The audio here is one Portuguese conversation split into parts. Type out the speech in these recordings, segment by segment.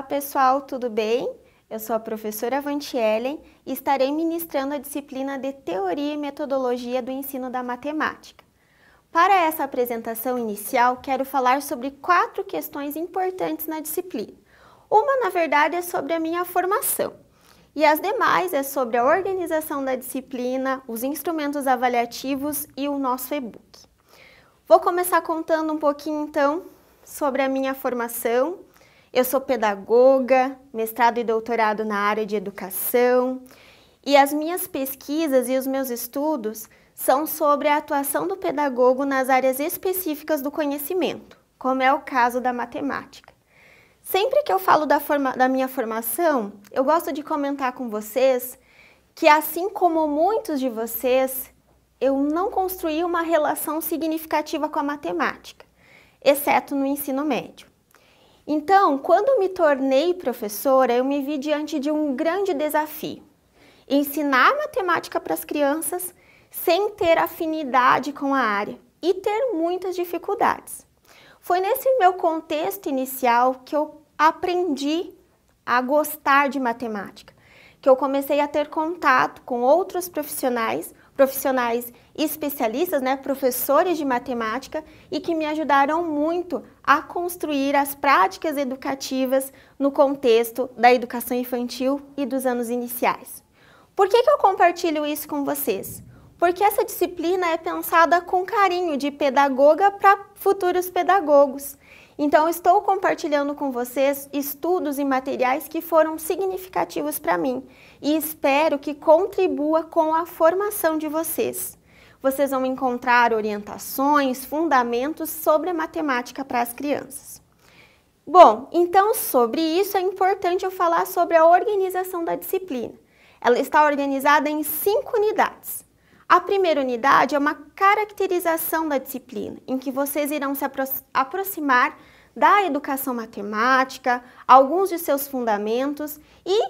Olá, pessoal, tudo bem? Eu sou a professora Ellen e estarei ministrando a disciplina de Teoria e Metodologia do Ensino da Matemática. Para essa apresentação inicial, quero falar sobre quatro questões importantes na disciplina. Uma, na verdade, é sobre a minha formação, e as demais é sobre a organização da disciplina, os instrumentos avaliativos e o nosso e-book. Vou começar contando um pouquinho, então, sobre a minha formação eu sou pedagoga, mestrado e doutorado na área de educação, e as minhas pesquisas e os meus estudos são sobre a atuação do pedagogo nas áreas específicas do conhecimento, como é o caso da matemática. Sempre que eu falo da, forma, da minha formação, eu gosto de comentar com vocês que, assim como muitos de vocês, eu não construí uma relação significativa com a matemática, exceto no ensino médio. Então, quando me tornei professora, eu me vi diante de um grande desafio: ensinar matemática para as crianças sem ter afinidade com a área e ter muitas dificuldades. Foi nesse meu contexto inicial que eu aprendi a gostar de matemática, que eu comecei a ter contato com outros profissionais profissionais especialistas, né, professores de matemática e que me ajudaram muito a construir as práticas educativas no contexto da educação infantil e dos anos iniciais. Por que, que eu compartilho isso com vocês? Porque essa disciplina é pensada com carinho de pedagoga para futuros pedagogos. Então, estou compartilhando com vocês estudos e materiais que foram significativos para mim e espero que contribua com a formação de vocês. Vocês vão encontrar orientações, fundamentos sobre a matemática para as crianças. Bom, então sobre isso é importante eu falar sobre a organização da disciplina. Ela está organizada em cinco unidades. A primeira unidade é uma caracterização da disciplina, em que vocês irão se apro aproximar da educação matemática, alguns de seus fundamentos e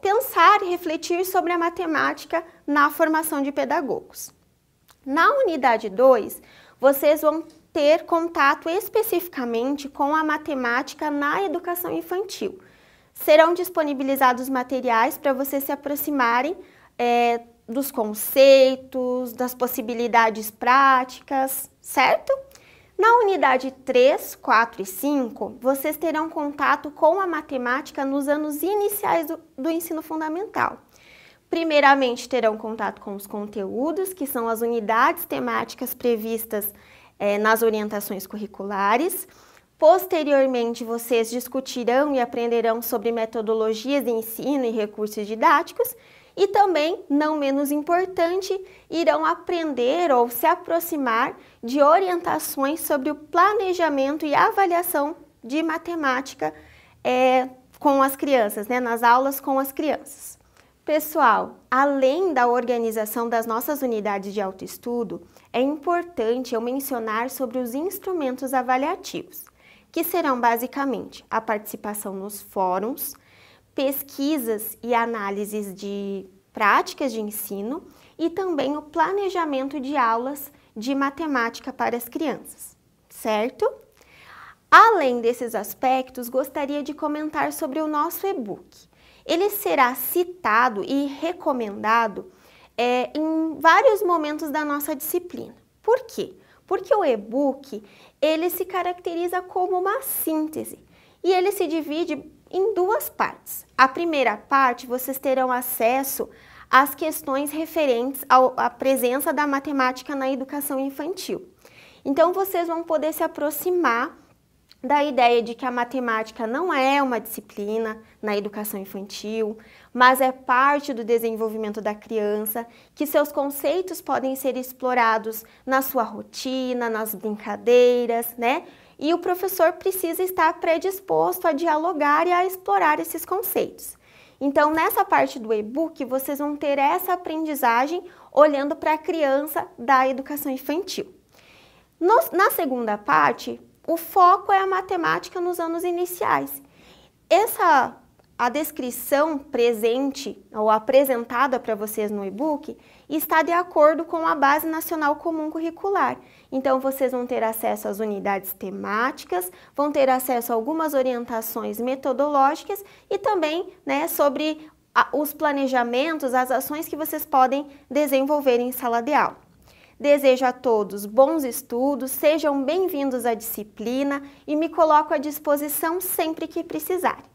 pensar e refletir sobre a matemática na formação de pedagogos. Na unidade 2, vocês vão ter contato especificamente com a matemática na educação infantil. Serão disponibilizados materiais para vocês se aproximarem é, dos conceitos, das possibilidades práticas, certo? Na unidade 3, 4 e 5, vocês terão contato com a matemática nos anos iniciais do, do ensino fundamental. Primeiramente, terão contato com os conteúdos, que são as unidades temáticas previstas é, nas orientações curriculares. Posteriormente, vocês discutirão e aprenderão sobre metodologias de ensino e recursos didáticos e também, não menos importante, irão aprender ou se aproximar de orientações sobre o planejamento e avaliação de matemática é, com as crianças, né, nas aulas com as crianças. Pessoal, além da organização das nossas unidades de autoestudo, é importante eu mencionar sobre os instrumentos avaliativos, que serão basicamente a participação nos fóruns, pesquisas e análises de práticas de ensino e também o planejamento de aulas de matemática para as crianças, certo? Além desses aspectos, gostaria de comentar sobre o nosso e-book. Ele será citado e recomendado é, em vários momentos da nossa disciplina. Por quê? Porque o e-book ele se caracteriza como uma síntese e ele se divide em duas partes. A primeira parte, vocês terão acesso às questões referentes ao, à presença da matemática na educação infantil. Então, vocês vão poder se aproximar da ideia de que a matemática não é uma disciplina na educação infantil, mas é parte do desenvolvimento da criança, que seus conceitos podem ser explorados na sua rotina, nas brincadeiras, né? e o professor precisa estar predisposto a dialogar e a explorar esses conceitos. Então, nessa parte do e-book, vocês vão ter essa aprendizagem olhando para a criança da educação infantil. na segunda parte, o foco é a matemática nos anos iniciais. Essa a descrição presente ou apresentada para vocês no e-book está de acordo com a Base Nacional Comum Curricular. Então, vocês vão ter acesso às unidades temáticas, vão ter acesso a algumas orientações metodológicas e também né, sobre a, os planejamentos, as ações que vocês podem desenvolver em sala de aula. Desejo a todos bons estudos, sejam bem-vindos à disciplina e me coloco à disposição sempre que precisarem.